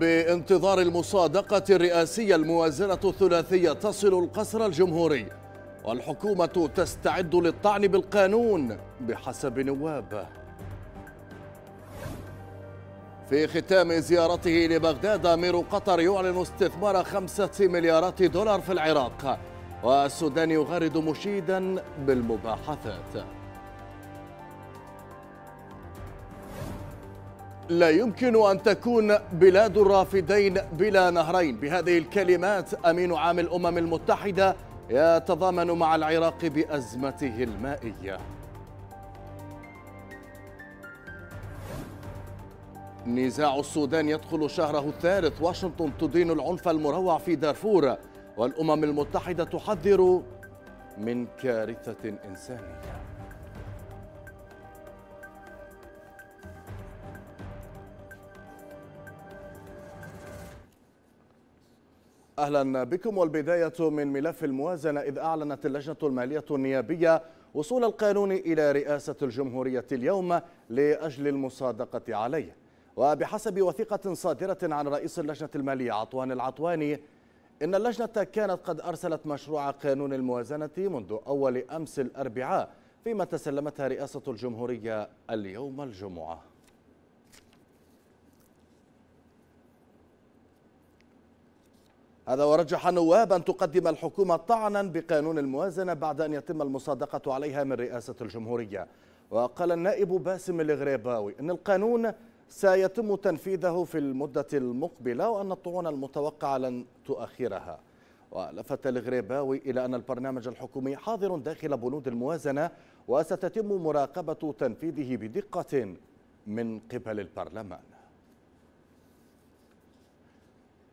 بانتظار المصادقة الرئاسية الموازنة الثلاثية تصل القصر الجمهوري والحكومة تستعد للطعن بالقانون بحسب نوابه في ختام زيارته لبغداد أمير قطر يعلن استثمار خمسة مليارات دولار في العراق والسودان يغرد مشيدا بالمباحثات لا يمكن أن تكون بلاد الرافدين بلا نهرين بهذه الكلمات أمين عام الأمم المتحدة يتضامن مع العراق بأزمته المائية نزاع السودان يدخل شهره الثالث واشنطن تدين العنف المروع في دارفور والأمم المتحدة تحذر من كارثة إنسانية أهلا بكم والبداية من ملف الموازنة إذ أعلنت اللجنة المالية النيابية وصول القانون إلى رئاسة الجمهورية اليوم لأجل المصادقة عليه وبحسب وثيقة صادرة عن رئيس اللجنة المالية عطوان العطواني إن اللجنة كانت قد أرسلت مشروع قانون الموازنة منذ أول أمس الأربعاء فيما تسلمتها رئاسة الجمهورية اليوم الجمعة هذا ورجح النواب أن تقدم الحكومة طعنا بقانون الموازنة بعد أن يتم المصادقة عليها من رئاسة الجمهورية وقال النائب باسم الغريباوي أن القانون سيتم تنفيذه في المدة المقبلة وأن الطعون المتوقعة لن تؤخرها ولفت الغريباوي إلى أن البرنامج الحكومي حاضر داخل بنود الموازنة وستتم مراقبة تنفيذه بدقة من قبل البرلمان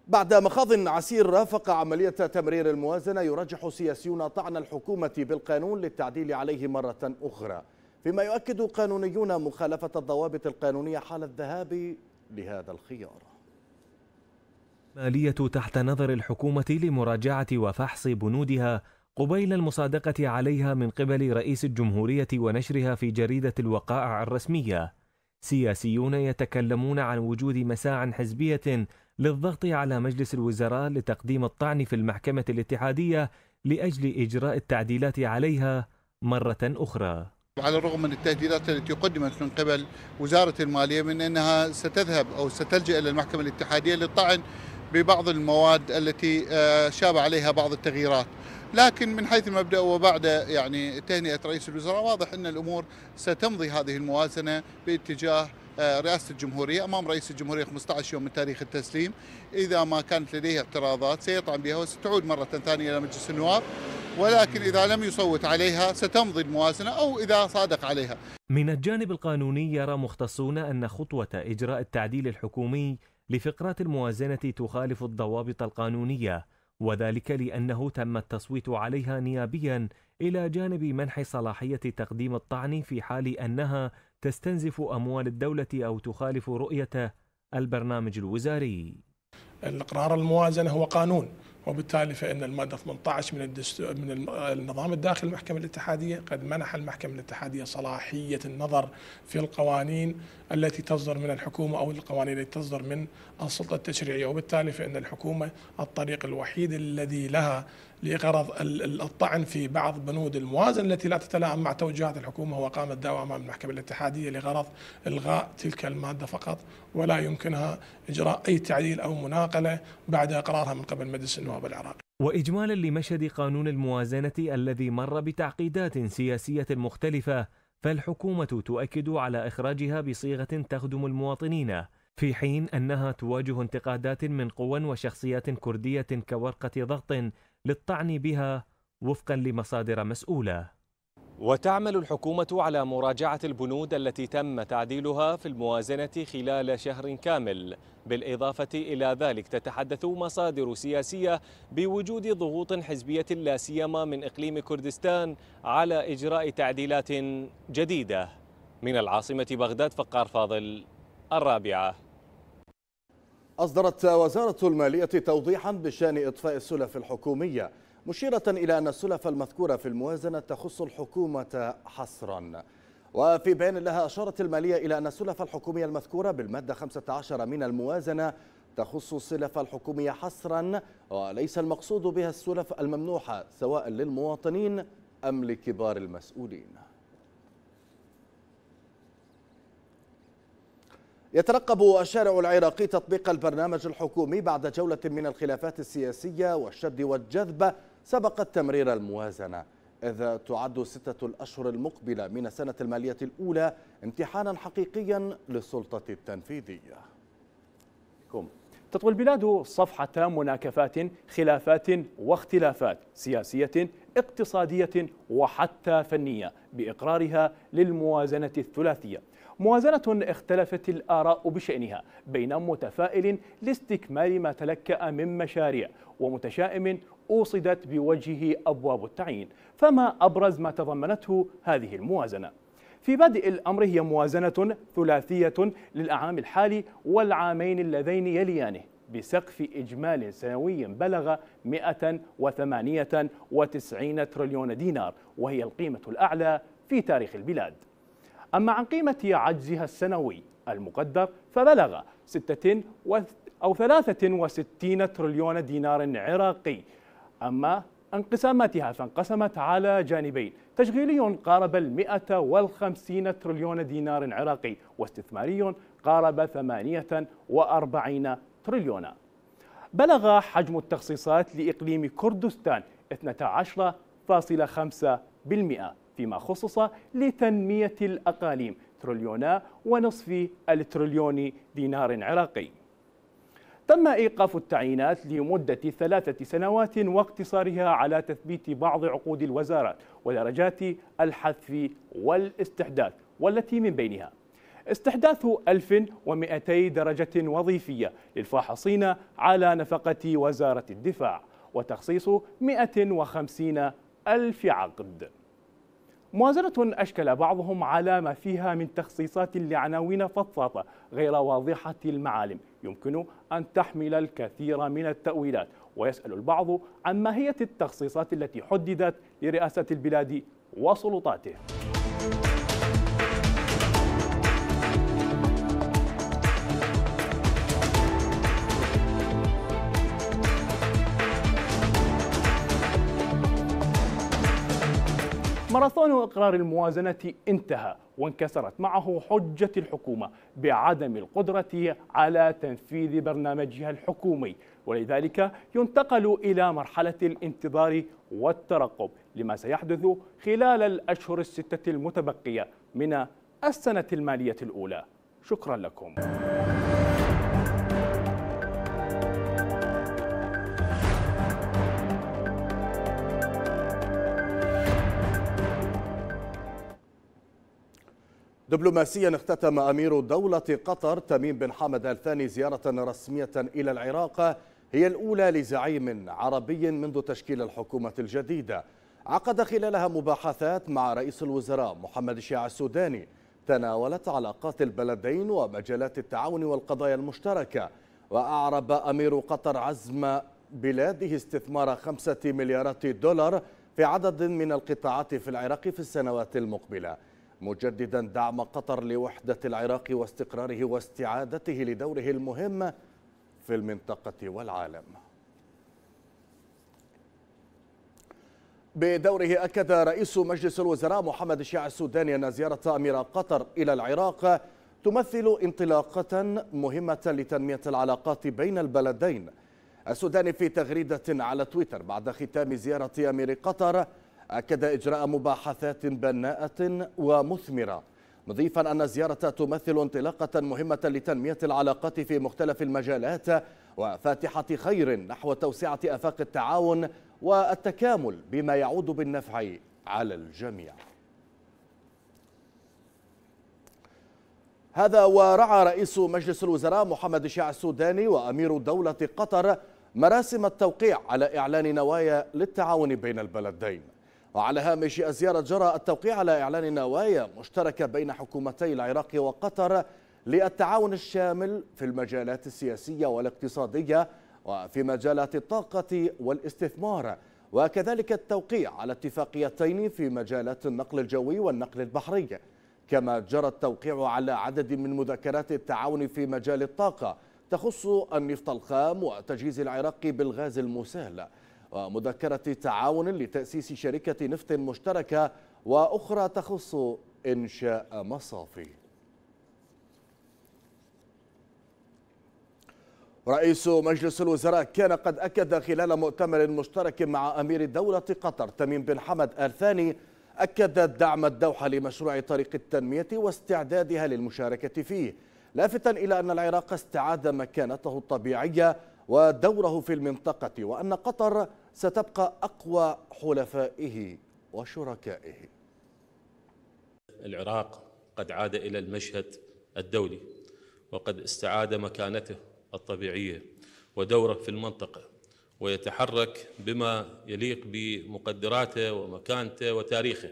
بعد مخاض عسير رافق عملية تمرير الموازنة يرجح سياسيون طعن الحكومة بالقانون للتعديل عليه مرة أخرى فيما يؤكد قانونيون مخالفة الضوابط القانونية حال الذهاب لهذا الخيار مالية تحت نظر الحكومة لمراجعة وفحص بنودها قبيل المصادقة عليها من قبل رئيس الجمهورية ونشرها في جريدة الوقائع الرسمية سياسيون يتكلمون عن وجود مساع حزبية للضغط على مجلس الوزراء لتقديم الطعن في المحكمة الاتحادية لأجل إجراء التعديلات عليها مرة أخرى على الرغم من التهديدات التي قدمت من قبل وزارة المالية من أنها ستذهب أو ستلجأ إلى المحكمة الاتحادية للطعن ببعض المواد التي آه، شاب عليها بعض التغييرات لكن من حيث المبدا وبعد يعني تهنئه رئيس الوزراء واضح ان الامور ستمضي هذه الموازنه باتجاه آه، رئاسه الجمهوريه امام رئيس الجمهوريه 15 يوم من تاريخ التسليم اذا ما كانت لديه اعتراضات سيطعن بها وستعود مره ثانيه الى مجلس النواب ولكن اذا لم يصوت عليها ستمضي الموازنه او اذا صادق عليها. من الجانب القانوني يرى مختصون ان خطوه اجراء التعديل الحكومي لفقرات الموازنه تخالف الضوابط القانونيه وذلك لأنه تم التصويت عليها نيابيا إلى جانب منح صلاحية تقديم الطعن في حال أنها تستنزف أموال الدولة أو تخالف رؤية البرنامج الوزاري. الإقرار الموازنة هو قانون وبالتالي فإن المادة 18 من من النظام الداخلي المحكمة الاتحادية قد منح المحكمة الاتحادية صلاحية النظر في القوانين التي تصدر من الحكومة أو القوانين التي تصدر من السلطة التشريعية وبالتالي فإن الحكومة الطريق الوحيد الذي لها لغرض الطعن في بعض بنود الموازنة التي لا تتلائم مع توجهات الحكومة وقامت دعوى أمام المحكمة الاتحادية لغرض إلغاء تلك المادة فقط ولا يمكنها إجراء أي تعديل أو مناقلة بعد اقرارها من قبل مجلس النواب العراقي وإجمالا لمشهد قانون الموازنة الذي مر بتعقيدات سياسية مختلفة فالحكومة تؤكد على إخراجها بصيغة تخدم المواطنين في حين أنها تواجه انتقادات من قوى وشخصيات كردية كورقة ضغط للطعن بها وفقا لمصادر مسؤوله وتعمل الحكومة على مراجعة البنود التي تم تعديلها في الموازنة خلال شهر كامل بالإضافة إلى ذلك تتحدث مصادر سياسية بوجود ضغوط حزبية لا سيما من إقليم كردستان على إجراء تعديلات جديدة من العاصمة بغداد فقار فاضل الرابعة أصدرت وزارة المالية توضيحا بشأن إطفاء السلف الحكومية مشيرة إلى أن السلف المذكورة في الموازنة تخص الحكومة حصرا وفي بيان لها أشارت المالية إلى أن السلف الحكومية المذكورة بالمادة 15 من الموازنة تخص السلف الحكومية حصرا وليس المقصود بها السلف الممنوحة سواء للمواطنين أم لكبار المسؤولين يترقب الشارع العراقي تطبيق البرنامج الحكومي بعد جولة من الخلافات السياسية والشد والجذب سبقت تمرير الموازنة إذ تعد ستة الأشهر المقبلة من السنة المالية الأولى امتحانا حقيقيا للسلطة التنفيذية تطوي البلاد صفحة مناكفات خلافات واختلافات سياسية اقتصادية وحتى فنية بإقرارها للموازنة الثلاثية موازنة اختلفت الآراء بشأنها بين متفائل لاستكمال ما تلكأ من مشاريع ومتشائم أوصدت بوجهه أبواب التعيين فما أبرز ما تضمنته هذه الموازنة في بادئ الأمر هي موازنة ثلاثية للعام الحالي والعامين اللذين يليانه بسقف إجمال سنوي بلغ 198 تريليون دينار وهي القيمة الأعلى في تاريخ البلاد أما عن قيمة عجزها السنوي المقدر فبلغ 6 أو 63 تريليون دينار عراقي أما انقساماتها فانقسمت على جانبين تشغيلي قارب المئة والخمسين تريليون دينار عراقي واستثماري قارب ثمانية وأربعين تريليون بلغ حجم التخصيصات لإقليم كردستان 12.5% فيما خصص لتنمية الأقاليم تريليونا ونصف التريليون دينار عراقي تم إيقاف التعيينات لمدة ثلاثة سنوات واقتصارها على تثبيت بعض عقود الوزارات ودرجات الحذف والاستحداث والتي من بينها استحداث 1200 درجة وظيفية للفاحصين على نفقة وزارة الدفاع وتخصيص 150 ألف عقد موازنة أشكل بعضهم على ما فيها من تخصيصات لعناوين فضفاضة غير واضحة المعالم يمكن أن تحمل الكثير من التأويلات ويسأل البعض عن ماهية التخصيصات التي حددت لرئاسة البلاد وسلطاته ماراثون إقرار الموازنة انتهى وانكسرت معه حجة الحكومة بعدم القدرة على تنفيذ برنامجها الحكومي ولذلك ينتقل إلى مرحلة الانتظار والترقب لما سيحدث خلال الأشهر الستة المتبقية من السنة المالية الأولى شكرا لكم دبلوماسيا اختتم أمير دولة قطر تميم بن حمد الثاني زيارة رسمية إلى العراق هي الأولى لزعيم عربي منذ تشكيل الحكومة الجديدة عقد خلالها مباحثات مع رئيس الوزراء محمد الشيع السوداني تناولت علاقات البلدين ومجالات التعاون والقضايا المشتركة وأعرب أمير قطر عزم بلاده استثمار خمسة مليارات دولار في عدد من القطاعات في العراق في السنوات المقبله مجددا دعم قطر لوحدة العراق واستقراره واستعادته لدوره المهم في المنطقة والعالم بدوره أكد رئيس مجلس الوزراء محمد الشيع السوداني أن زيارة أمير قطر إلى العراق تمثل انطلاقة مهمة لتنمية العلاقات بين البلدين السوداني في تغريدة على تويتر بعد ختام زيارة أمير قطر أكد إجراء مباحثات بناءة ومثمرة مضيفا أن الزيارة تمثل انطلاقة مهمة لتنمية العلاقات في مختلف المجالات وفاتحة خير نحو توسعة أفاق التعاون والتكامل بما يعود بالنفع على الجميع هذا ورعى رئيس مجلس الوزراء محمد الشيع السوداني وأمير دولة قطر مراسم التوقيع على إعلان نوايا للتعاون بين البلدين وعلى هامش الزيارة جرى التوقيع على إعلان نوايا مشتركة بين حكومتي العراق وقطر للتعاون الشامل في المجالات السياسية والاقتصادية وفي مجالات الطاقة والاستثمار وكذلك التوقيع على اتفاقيتين في مجالات النقل الجوي والنقل البحري كما جرى التوقيع على عدد من مذكرات التعاون في مجال الطاقة تخص النفط الخام وتجهيز العراق بالغاز المسال ومذكرة تعاون لتأسيس شركة نفط مشتركة وأخرى تخص إنشاء مصافي رئيس مجلس الوزراء كان قد أكد خلال مؤتمر مشترك مع أمير دولة قطر تميم بن حمد آل ثاني أكد دعم الدوحة لمشروع طريق التنمية واستعدادها للمشاركة فيه لافتا إلى أن العراق استعاد مكانته الطبيعية ودوره في المنطقة وأن قطر ستبقى أقوى حلفائه وشركائه العراق قد عاد إلى المشهد الدولي وقد استعاد مكانته الطبيعية ودوره في المنطقة ويتحرك بما يليق بمقدراته ومكانته وتاريخه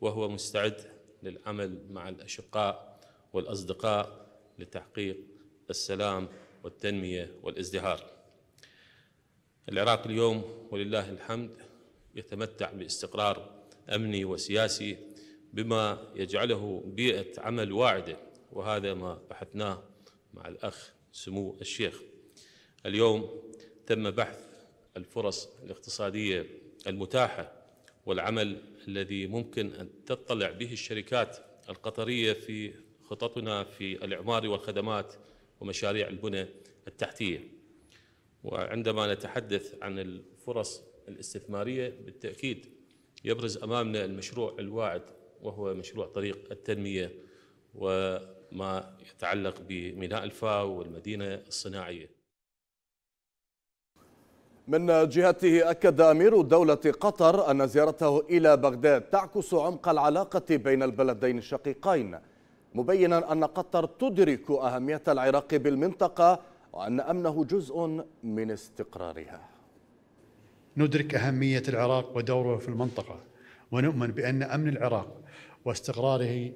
وهو مستعد للعمل مع الأشقاء والأصدقاء لتحقيق السلام والتنمية والازدهار العراق اليوم ولله الحمد يتمتع باستقرار امني وسياسي بما يجعله بيئه عمل واعده وهذا ما بحثناه مع الاخ سمو الشيخ. اليوم تم بحث الفرص الاقتصاديه المتاحه والعمل الذي ممكن ان تطلع به الشركات القطريه في خططنا في الاعمار والخدمات ومشاريع البنى التحتيه. وعندما نتحدث عن الفرص الاستثمارية بالتأكيد يبرز أمامنا المشروع الواعد وهو مشروع طريق التنمية وما يتعلق بميناء الفاو والمدينة الصناعية من جهته أكد أمير دولة قطر أن زيارته إلى بغداد تعكس عمق العلاقة بين البلدين الشقيقين مبينا أن قطر تدرك أهمية العراق بالمنطقة وأن أمنه جزء من استقرارها ندرك أهمية العراق ودوره في المنطقة ونؤمن بأن أمن العراق واستقراره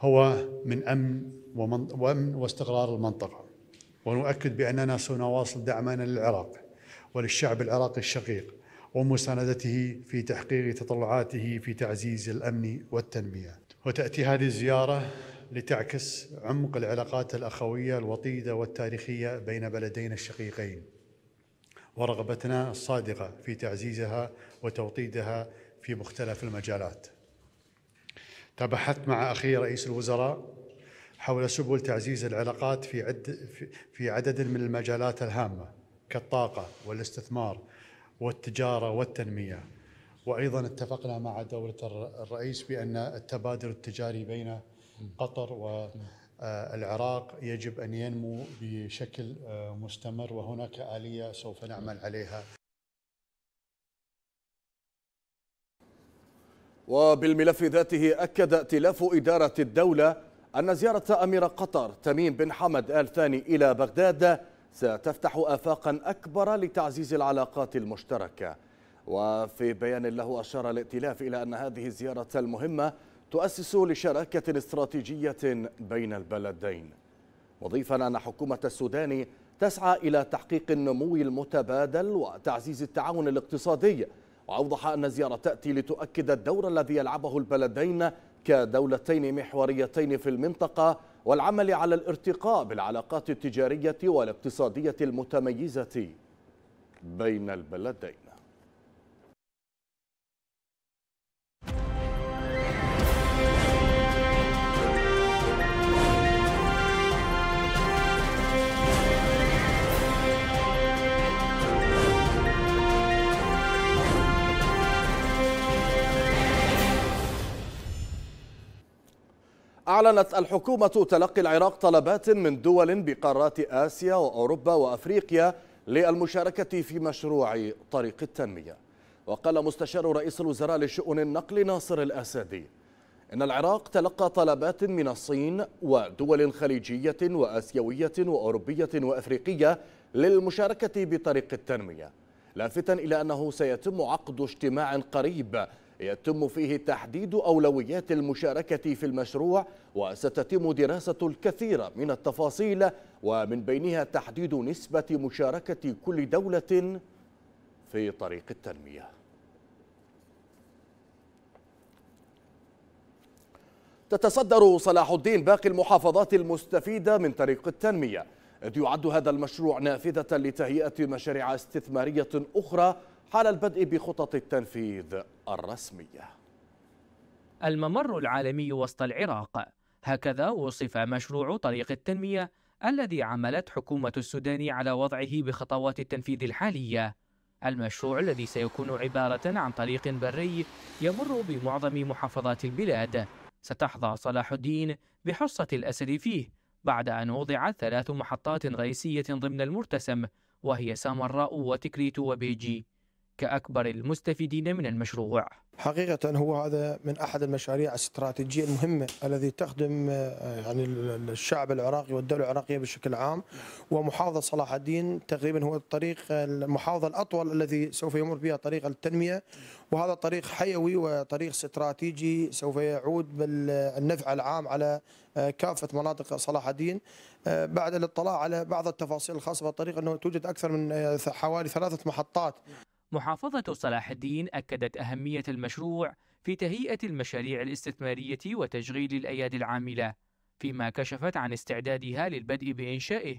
هو من أمن ومن وأمن واستقرار المنطقة ونؤكد بأننا سنواصل دعمنا للعراق وللشعب العراقي الشقيق ومساندته في تحقيق تطلعاته في تعزيز الأمن والتنمية وتأتي هذه الزيارة لتعكس عمق العلاقات الاخويه الوطيده والتاريخيه بين بلدينا الشقيقين ورغبتنا الصادقه في تعزيزها وتوطيدها في مختلف المجالات. تبحثت مع اخي رئيس الوزراء حول سبل تعزيز العلاقات في عد في عدد من المجالات الهامه كالطاقه والاستثمار والتجاره والتنميه وايضا اتفقنا مع دوله الرئيس بان التبادل التجاري بين قطر والعراق آه، يجب أن ينمو بشكل آه، مستمر وهناك آلية سوف نعمل عليها وبالملف ذاته أكد ائتلاف إدارة الدولة أن زيارة أمير قطر تميم بن حمد آل ثاني إلى بغداد ستفتح آفاقا أكبر لتعزيز العلاقات المشتركة وفي بيان له أشار الائتلاف إلى أن هذه الزيارة المهمة تؤسس لشراكة استراتيجية بين البلدين مضيفا أن حكومة السودان تسعى إلى تحقيق النمو المتبادل وتعزيز التعاون الاقتصادي وأوضح أن الزيارة تأتي لتؤكد الدور الذي يلعبه البلدين كدولتين محوريتين في المنطقة والعمل على الارتقاء بالعلاقات التجارية والاقتصادية المتميزة بين البلدين أعلنت الحكومة تلقي العراق طلبات من دول بقارات آسيا وأوروبا وأفريقيا للمشاركة في مشروع طريق التنمية وقال مستشار رئيس الوزراء لشؤون النقل ناصر الأسدي إن العراق تلقى طلبات من الصين ودول خليجية وآسيوية وأوروبية وأفريقية للمشاركة بطريق التنمية لافتا إلى أنه سيتم عقد اجتماع قريب يتم فيه تحديد أولويات المشاركة في المشروع وستتم دراسة الكثير من التفاصيل ومن بينها تحديد نسبة مشاركة كل دولة في طريق التنمية تتصدر صلاح الدين باقي المحافظات المستفيدة من طريق التنمية إذ يعد هذا المشروع نافذة لتهيئة مشاريع استثمارية أخرى حال البدء بخطط التنفيذ الرسمية الممر العالمي وسط العراق هكذا وصف مشروع طريق التنمية الذي عملت حكومة السودان على وضعه بخطوات التنفيذ الحالية المشروع الذي سيكون عبارة عن طريق بري يمر بمعظم محافظات البلاد ستحظى صلاح الدين بحصة الأسد فيه بعد أن وضعت ثلاث محطات رئيسية ضمن المرتسم وهي سامراء وتكريت وبيجي كأكبر المستفيدين من المشروع حقيقة هو هذا من أحد المشاريع الاستراتيجية المهمة الذي تخدم آه، يعني الشعب العراقي والدولة العراقية بشكل عام ومحافظة صلاح الدين تقريبا هو الطريق المحافظة الأطول الذي سوف يمر بها طريق التنمية وهذا طريق حيوي وطريق استراتيجي سوف يعود بالنفع العام على آه، كافة مناطق صلاح الدين آه، بعد الاطلاع على بعض التفاصيل الخاصة بالطريق أنه توجد أكثر من حوالي ثلاثة محطات محافظة صلاح الدين أكدت أهمية المشروع في تهيئة المشاريع الاستثمارية وتشغيل الأيادي العاملة، فيما كشفت عن استعدادها للبدء بإنشائه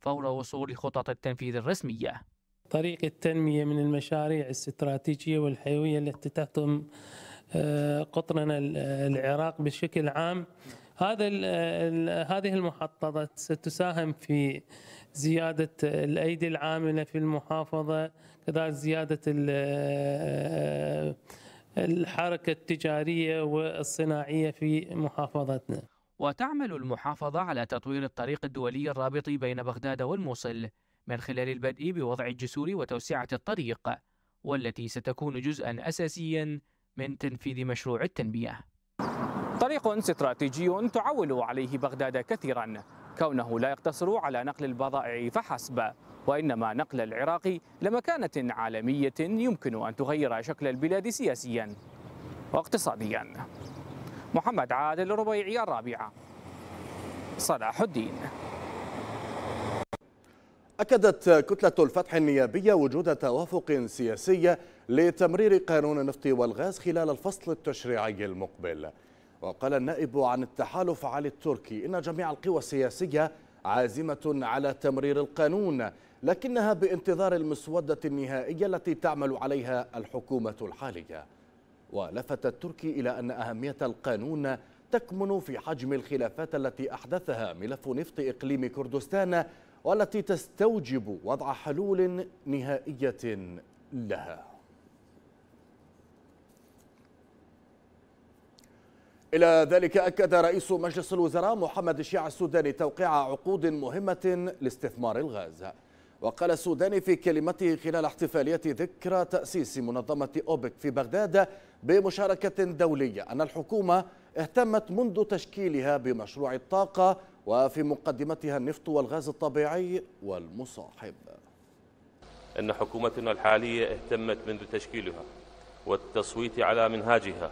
فور وصول خطط التنفيذ الرسمية. طريق التنمية من المشاريع الاستراتيجية والحيوية التي تهتم آه، قطرنا العراق بشكل عام هذا هذه المحطات ستساهم في زيادة الأيدي العاملة في المحافظة كذلك زيادة الحركة التجارية والصناعية في محافظتنا وتعمل المحافظة على تطوير الطريق الدولي الرابط بين بغداد والموصل من خلال البدء بوضع الجسور وتوسعة الطريق والتي ستكون جزءا أساسيا من تنفيذ مشروع التنمية طريق استراتيجي تعول عليه بغداد كثيرا كونه لا يقتصر على نقل البضائع فحسب وإنما نقل العراق لمكانة عالمية يمكن أن تغير شكل البلاد سياسيا واقتصاديا محمد عادل ربيعي الرابعة صلاح الدين أكدت كتلة الفتح النيابية وجود توافق سياسي لتمرير قانون النفط والغاز خلال الفصل التشريعي المقبل وقال النائب عن التحالف علي التركي إن جميع القوى السياسية عازمة على تمرير القانون لكنها بانتظار المسودة النهائية التي تعمل عليها الحكومة الحالية ولفت التركي إلى أن أهمية القانون تكمن في حجم الخلافات التي أحدثها ملف نفط إقليم كردستان والتي تستوجب وضع حلول نهائية لها إلى ذلك أكد رئيس مجلس الوزراء محمد الشيع السوداني توقيع عقود مهمة لاستثمار الغاز وقال السوداني في كلمته خلال احتفالية ذكرى تأسيس منظمة أوبك في بغداد بمشاركة دولية أن الحكومة اهتمت منذ تشكيلها بمشروع الطاقة وفي مقدمتها النفط والغاز الطبيعي والمصاحب أن حكومتنا الحالية اهتمت منذ تشكيلها والتصويت على منهاجها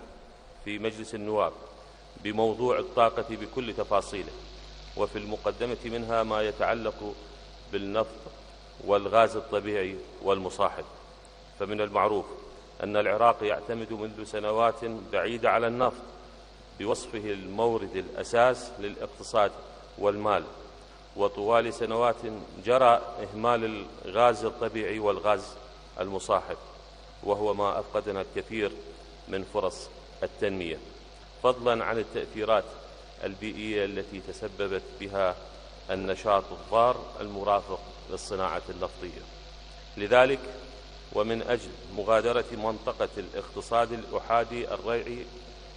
في مجلس النواب بموضوع الطاقة بكل تفاصيله وفي المقدمة منها ما يتعلق بالنفط والغاز الطبيعي والمصاحب فمن المعروف أن العراق يعتمد منذ سنوات بعيدة على النفط بوصفه المورد الأساس للاقتصاد والمال وطوال سنوات جرى إهمال الغاز الطبيعي والغاز المصاحب وهو ما أفقدنا الكثير من فرص التنمية فضلا عن التأثيرات البيئية التي تسببت بها النشاط الضار المرافق للصناعة النفطية لذلك ومن أجل مغادرة منطقة الاقتصاد الأحادي الريعي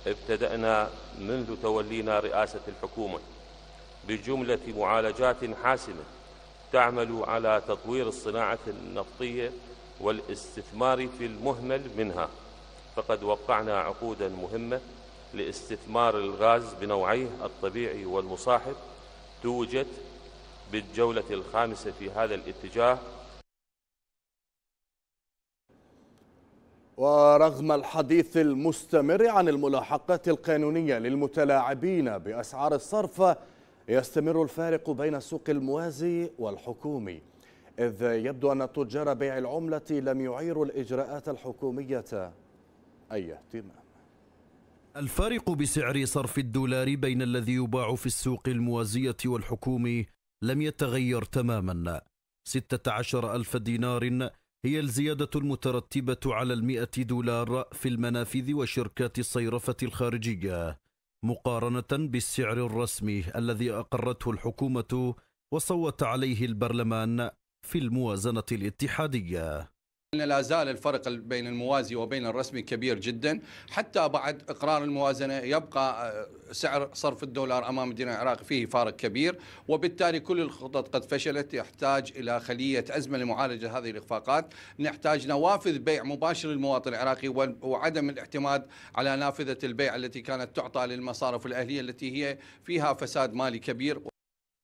ابتدأنا منذ تولينا رئاسة الحكومة بجملة معالجات حاسمة تعمل على تطوير الصناعة النفطية والاستثمار في المهمل منها فقد وقعنا عقودا مهمة لاستثمار الغاز بنوعيه الطبيعي والمصاحب توجد بالجولة الخامسة في هذا الاتجاه ورغم الحديث المستمر عن الملاحقات القانونية للمتلاعبين بأسعار الصرف يستمر الفارق بين السوق الموازي والحكومي إذ يبدو أن تجار بيع العملة لم يعيروا الإجراءات الحكومية أي اهتمام الفارق بسعر صرف الدولار بين الذي يباع في السوق الموازية والحكومي لم يتغير تماما 16 ألف دينار هي الزيادة المترتبة على المئة دولار في المنافذ وشركات الصيرفة الخارجية مقارنة بالسعر الرسمي الذي أقرته الحكومة وصوت عليه البرلمان في الموازنة الاتحادية لا زال الفرق بين الموازي وبين الرسمي كبير جدا حتى بعد اقرار الموازنه يبقى آه، سعر صرف الدولار امام الدينار العراقي فيه فارق كبير وبالتالي كل الخطط قد فشلت يحتاج الى خليه ازمه لمعالجه هذه الاخفاقات نحتاج نوافذ بيع مباشر للمواطن العراقي وعدم الاعتماد على نافذه البيع التي كانت تعطى للمصارف الاهليه التي هي فيها فساد مالي كبير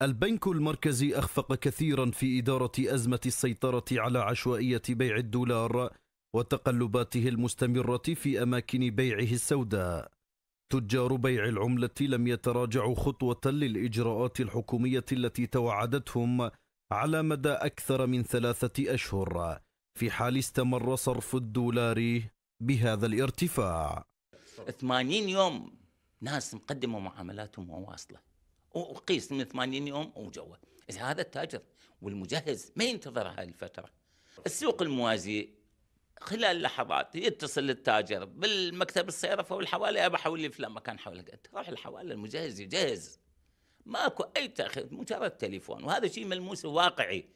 البنك المركزي أخفق كثيرا في إدارة أزمة السيطرة على عشوائية بيع الدولار وتقلباته المستمرة في أماكن بيعه السوداء تجار بيع العملة لم يتراجعوا خطوة للإجراءات الحكومية التي توعدتهم على مدى أكثر من ثلاثة أشهر في حال استمر صرف الدولار بهذا الارتفاع 80 يوم ناس مقدمة معاملاتهم وواصلة وقيس من 80 يوم وجوه إذا هذا التاجر والمجهز ما ينتظر هاي الفترة السوق الموازي خلال لحظات يتصل التاجر بالمكتب الصيرفة والحوالي أبى أحول لي فلان مكان حولك تروح الحوالي المجهز يجهز ماكو أي تأخير مجرد تليفون وهذا شيء ملموس واقعي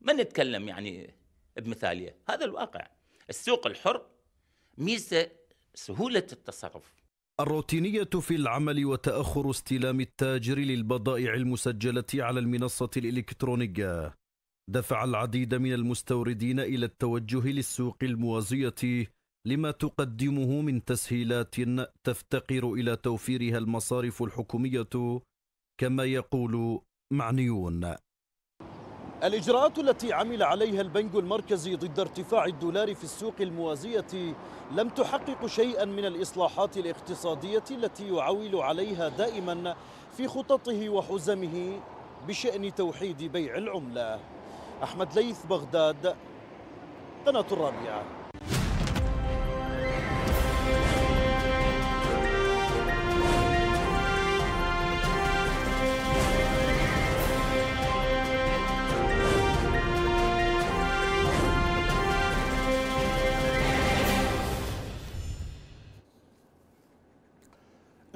ما نتكلم يعني بمثالية هذا الواقع السوق الحر ميزة سهولة التصرف الروتينية في العمل وتأخر استلام التاجر للبضائع المسجلة على المنصة الإلكترونية دفع العديد من المستوردين إلى التوجه للسوق الموازية لما تقدمه من تسهيلات تفتقر إلى توفيرها المصارف الحكومية كما يقول معنيون الإجراءات التي عمل عليها البنك المركزي ضد ارتفاع الدولار في السوق الموازية لم تحقق شيئا من الإصلاحات الاقتصادية التي يعول عليها دائما في خططه وحزمه بشأن توحيد بيع العملة أحمد ليث بغداد قناة الرابعة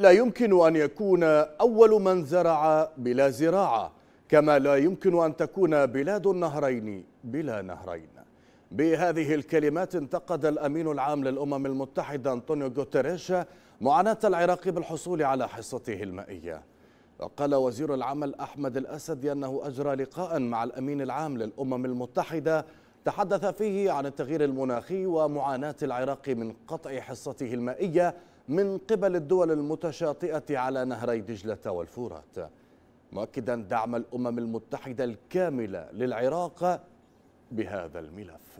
لا يمكن أن يكون أول من زرع بلا زراعة كما لا يمكن أن تكون بلاد النهرين بلا نهرين بهذه الكلمات انتقد الأمين العام للأمم المتحدة أنطونيو غوتيريش معاناة العراق بالحصول على حصته المائية وقال وزير العمل أحمد الأسد أنه أجرى لقاء مع الأمين العام للأمم المتحدة تحدث فيه عن التغيير المناخي ومعاناة العراق من قطع حصته المائية من قبل الدول المتشاطئة على نهري دجلة والفورات مؤكدا دعم الأمم المتحدة الكاملة للعراق بهذا الملف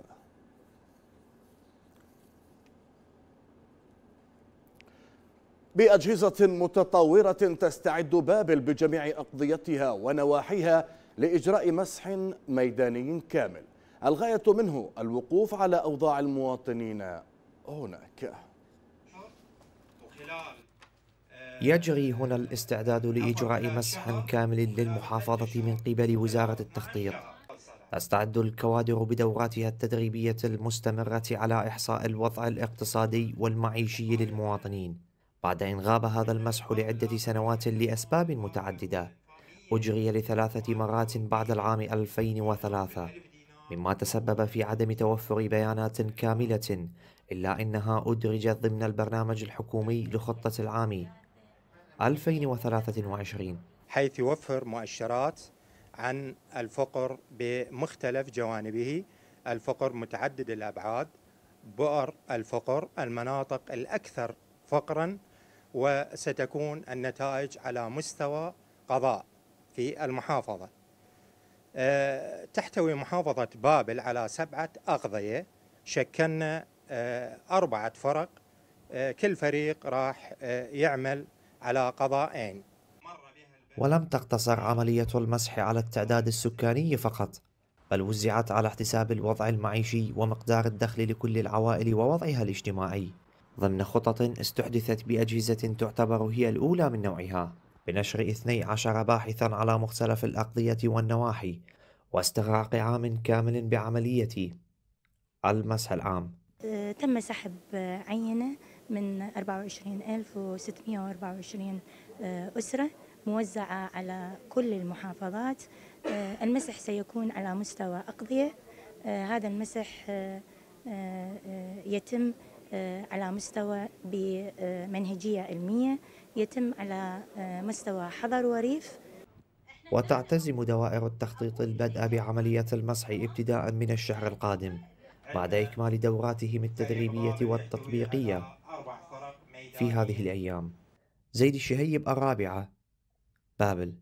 بأجهزة متطورة تستعد بابل بجميع أقضيتها ونواحيها لإجراء مسح ميداني كامل الغاية منه الوقوف على أوضاع المواطنين هناك يجري هنا الاستعداد لإجراء مسح كامل للمحافظة من قبل وزارة التخطيط تستعد الكوادر بدوراتها التدريبية المستمرة على إحصاء الوضع الاقتصادي والمعيشي للمواطنين بعد أن غاب هذا المسح لعدة سنوات لأسباب متعددة أجري لثلاثة مرات بعد العام 2003 مما تسبب في عدم توفر بيانات كاملة إلا أنها أدرجت ضمن البرنامج الحكومي لخطة العام 2023 حيث يوفر مؤشرات عن الفقر بمختلف جوانبه الفقر متعدد الأبعاد بؤر الفقر المناطق الأكثر فقرا وستكون النتائج على مستوى قضاء في المحافظة آه، تحتوي محافظة بابل على سبعة أغذية شكلنا آه، أربعة فرق آه، كل فريق راح يعمل على قضائين ولم تقتصر عملية المسح على التعداد السكاني فقط بل وزعت على احتساب الوضع المعيشي ومقدار الدخل لكل العوائل ووضعها الاجتماعي ضمن خطط استحدثت بأجهزة تعتبر هي الأولى من نوعها بنشر 12 باحثا على مختلف الأقضية والنواحي واستغراق عام كامل بعملية المسح العام أه، تم سحب عينة من 24624 أه، أسرة موزعة على كل المحافظات أه، المسح سيكون على مستوى أقضية هذا المسح يتم على مستوى بمنهجية علمية يتم على آه، مستوى حضر وريف وتعتزم دوائر التخطيط البدء بعملية المسح ابتداء من الشهر القادم بعد إكمال دوراتهم التدريبية والتطبيقية في هذه الأيام زيد الشهيب الرابعة بابل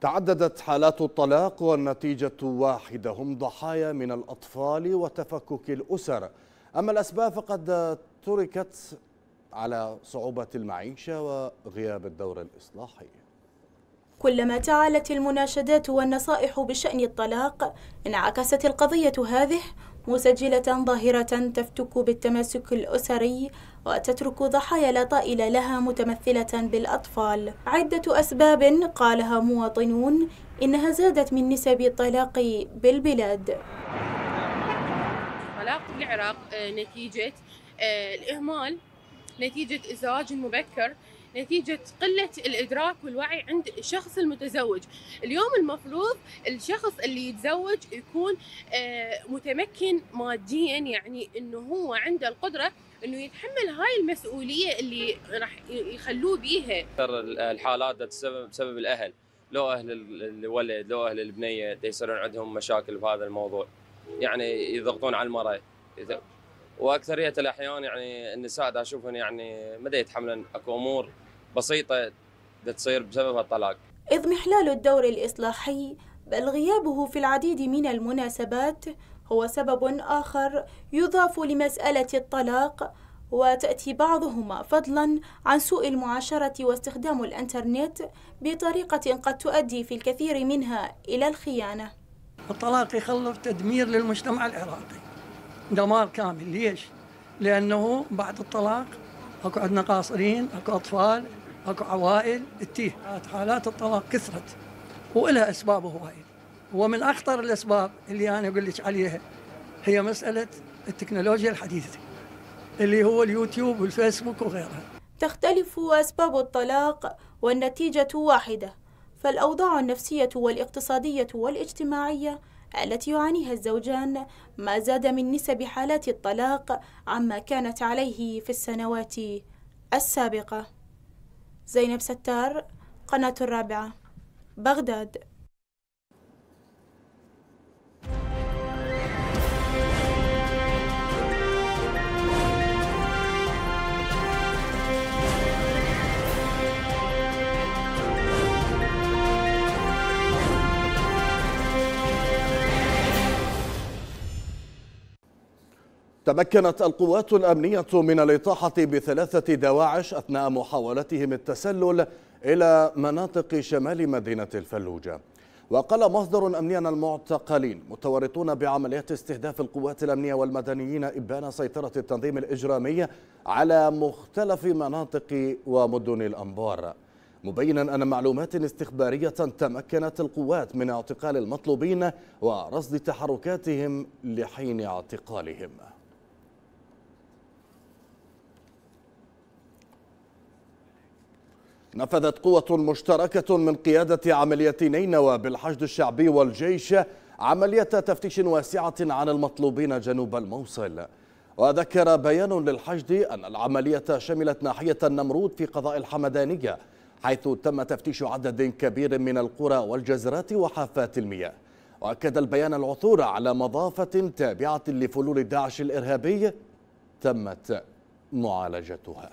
تعددت حالات الطلاق والنتيجة واحدة هم ضحايا من الأطفال وتفكك الأسر أما الأسباب فقد تركت على صعوبة المعيشة وغياب الدور الإصلاحي كلما تعالت المناشدات والنصائح بشأن الطلاق انعكست القضية هذه مسجلة ظاهرة تفتك بالتماسك الأسري وتترك ضحايا لا طائل لها متمثلة بالأطفال عدة أسباب قالها مواطنون إنها زادت من نسب الطلاق بالبلاد الطلاق بالعراق آه، نتيجة آه، الإهمال نتيجة الزواج المبكر نتيجة قلة الإدراك والوعي عند الشخص المتزوج اليوم المفروض الشخص اللي يتزوج يكون آه، متمكن ماديا يعني أنه هو عنده القدرة انه يتحمل هاي المسؤوليه اللي راح يخلوه بيها اكثر الحالات تسبب بسبب الاهل لو اهل الولد لو اهل البنيه يصيرون عندهم مشاكل بهذا الموضوع يعني يضغطون على المراه واكثريه الاحيان يعني النساء دا اشوفهن يعني ما يتحملن اكو امور بسيطه دا تصير بسبب الطلاق اضمحلال الدور الاصلاحي بل غيابه في العديد من المناسبات هو سبب اخر يضاف لمساله الطلاق وتأتي بعضهما فضلا عن سوء المعاشرة واستخدام الأنترنت بطريقة قد تؤدي في الكثير منها إلى الخيانة الطلاق يخلف تدمير للمجتمع العراقي دمار كامل ليش؟ لأنه بعد الطلاق أكو عندنا قاصرين أكو أطفال أكو عوائل تتيه حالات الطلاق كثرت وإلها أسباب هواية ومن أخطر الأسباب اللي أنا أقول لك عليها هي مسألة التكنولوجيا الحديثة اللي هو اليوتيوب والفيسبوك وغيرها تختلف أسباب الطلاق والنتيجة واحدة فالأوضاع النفسية والاقتصادية والاجتماعية التي يعانيها الزوجان ما زاد من نسب حالات الطلاق عما كانت عليه في السنوات السابقة زينب ستار قناة الرابعة بغداد تمكنت القوات الأمنية من الإطاحة بثلاثة دواعش أثناء محاولتهم التسلل إلى مناطق شمال مدينة الفلوجة وقال مصدر أمني المعتقلين متورطون بعمليات استهداف القوات الأمنية والمدنيين إبان سيطرة التنظيم الإجرامي على مختلف مناطق ومدن الأنبار مبينا أن معلومات استخبارية تمكنت القوات من اعتقال المطلوبين ورصد تحركاتهم لحين اعتقالهم نفذت قوة مشتركة من قيادة عملية نينوى بالحشد الشعبي والجيش عملية تفتيش واسعة عن المطلوبين جنوب الموصل وذكر بيان للحشد أن العملية شملت ناحية النمرود في قضاء الحمدانية حيث تم تفتيش عدد كبير من القرى والجزرات وحافات المياه وأكد البيان العثور على مضافة تابعة لفلول داعش الإرهابي تمت معالجتها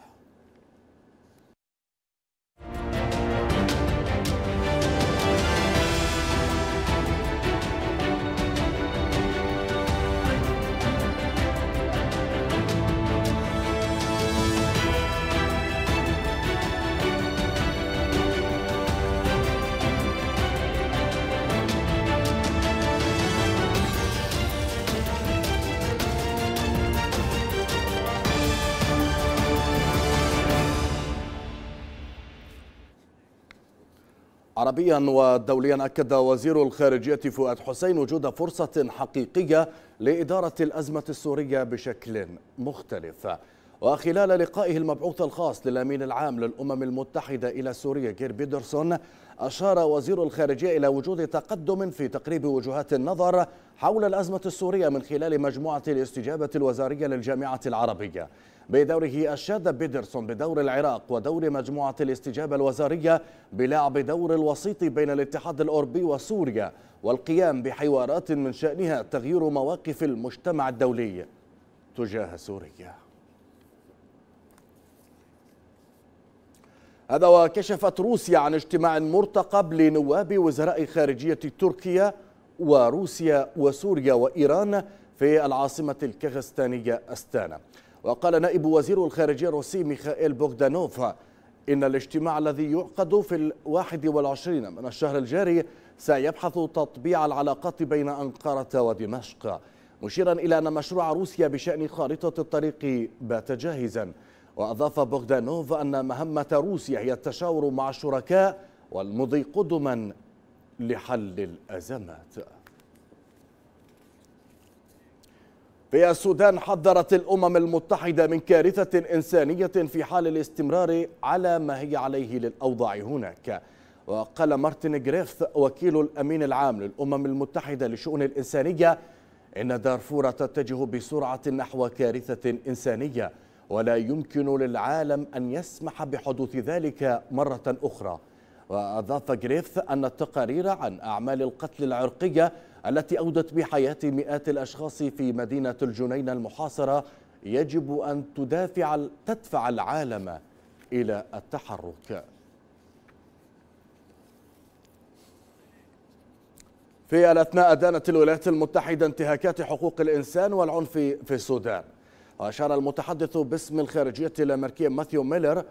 عربيا ودوليا أكد وزير الخارجية فؤاد حسين وجود فرصة حقيقية لإدارة الأزمة السورية بشكل مختلف وخلال لقائه المبعوث الخاص للأمين العام للأمم المتحدة إلى سوريا جير بيدرسون أشار وزير الخارجية إلى وجود تقدم في تقريب وجهات النظر حول الأزمة السورية من خلال مجموعة الاستجابة الوزارية للجامعة العربية بدوره أشاد بيدرسون بدور العراق ودور مجموعة الاستجابة الوزارية بلعب دور الوسيط بين الاتحاد الأوروبي وسوريا والقيام بحوارات من شأنها تغيير مواقف المجتمع الدولي تجاه سوريا هذا وكشفت روسيا عن اجتماع مرتقب لنواب وزراء خارجية تركيا وروسيا وسوريا وإيران في العاصمة الكغستانية أستانا وقال نائب وزير الخارجية الروسي ميخائيل بوغدانوف إن الاجتماع الذي يعقد في الواحد والعشرين من الشهر الجاري سيبحث تطبيع العلاقات بين أنقرة ودمشق مشيرا إلى أن مشروع روسيا بشأن خارطة الطريق بات جاهزا وأضاف بوغدانوف أن مهمة روسيا هي التشاور مع الشركاء والمضي قدما لحل الأزمات في السودان حذرت الأمم المتحدة من كارثة إنسانية في حال الاستمرار على ما هي عليه للأوضاع هناك وقال مارتن جريف وكيل الأمين العام للأمم المتحدة لشؤون الإنسانية إن دارفور تتجه بسرعة نحو كارثة إنسانية ولا يمكن للعالم أن يسمح بحدوث ذلك مرة أخرى وأضاف جريف أن التقارير عن أعمال القتل العرقية التي أودت بحياة مئات الأشخاص في مدينة الجنين المحاصرة يجب أن تدافع تدفع العالم إلى التحرك في الأثناء أدانت الولايات المتحدة انتهاكات حقوق الإنسان والعنف في السودان وأشار المتحدث باسم الخارجية الأمريكية ماثيو ميلر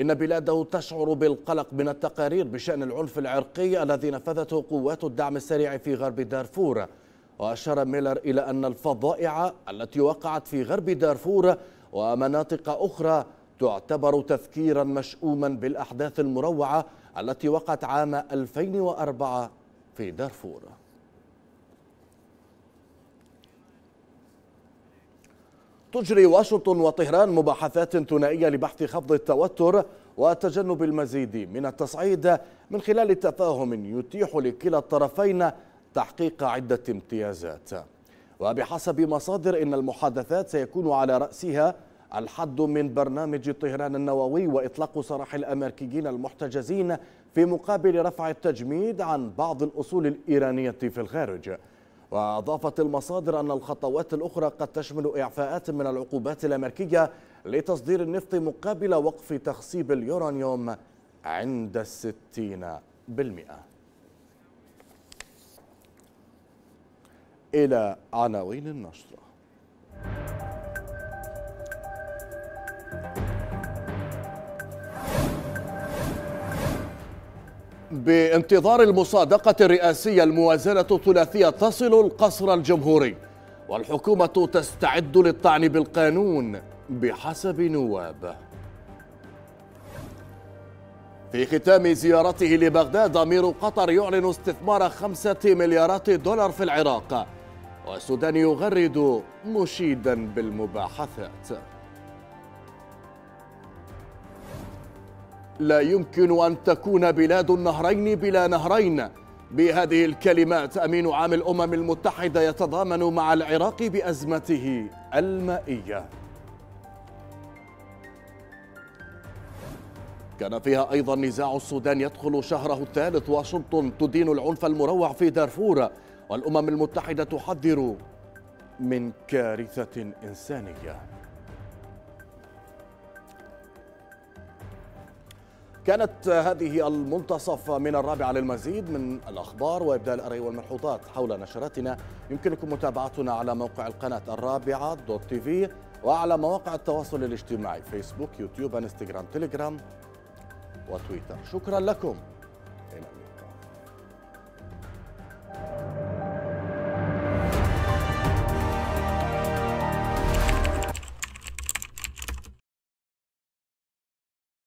إن بلاده تشعر بالقلق من التقارير بشأن العنف العرقي الذي نفذته قوات الدعم السريع في غرب دارفور وأشار ميلر إلى أن الفظائع التي وقعت في غرب دارفور ومناطق أخرى تعتبر تذكيرا مشؤوما بالأحداث المروعة التي وقعت عام 2004 في دارفور تجري واشنطن وطهران مباحثات ثنائية لبحث خفض التوتر وتجنب المزيد من التصعيد من خلال تفاهم يتيح لكلا الطرفين تحقيق عدة امتيازات وبحسب مصادر إن المحادثات سيكون على رأسها الحد من برنامج طهران النووي وإطلاق سراح الأمريكيين المحتجزين في مقابل رفع التجميد عن بعض الأصول الإيرانية في الخارج وأضافت المصادر أن الخطوات الأخرى قد تشمل إعفاءات من العقوبات الأمريكية لتصدير النفط مقابل وقف تخصيب اليورانيوم عند الستين بالمئة إلى عناوين النشره بانتظار المصادقة الرئاسية الموازنة الثلاثية تصل القصر الجمهوري والحكومة تستعد للطعن بالقانون بحسب نواب في ختام زيارته لبغداد أمير قطر يعلن استثمار خمسة مليارات دولار في العراق والسودان يغرد مشيدا بالمباحثات لا يمكن أن تكون بلاد النهرين بلا نهرين بهذه الكلمات أمين عام الأمم المتحدة يتضامن مع العراق بأزمته المائية كان فيها أيضا نزاع السودان يدخل شهره الثالث واشنطن تدين العنف المروع في دارفور والأمم المتحدة تحذر من كارثة إنسانية كانت هذه المنتصف من الرابعة للمزيد من الأخبار وإبداء الأرى والملحوظات حول نشرتنا يمكنكم متابعتنا على موقع القناة الرابعة دوت تي في وعلى مواقع التواصل الاجتماعي فيسبوك يوتيوب انستغرام تيليجرام وتويتر شكرا لكم إلى اللقاء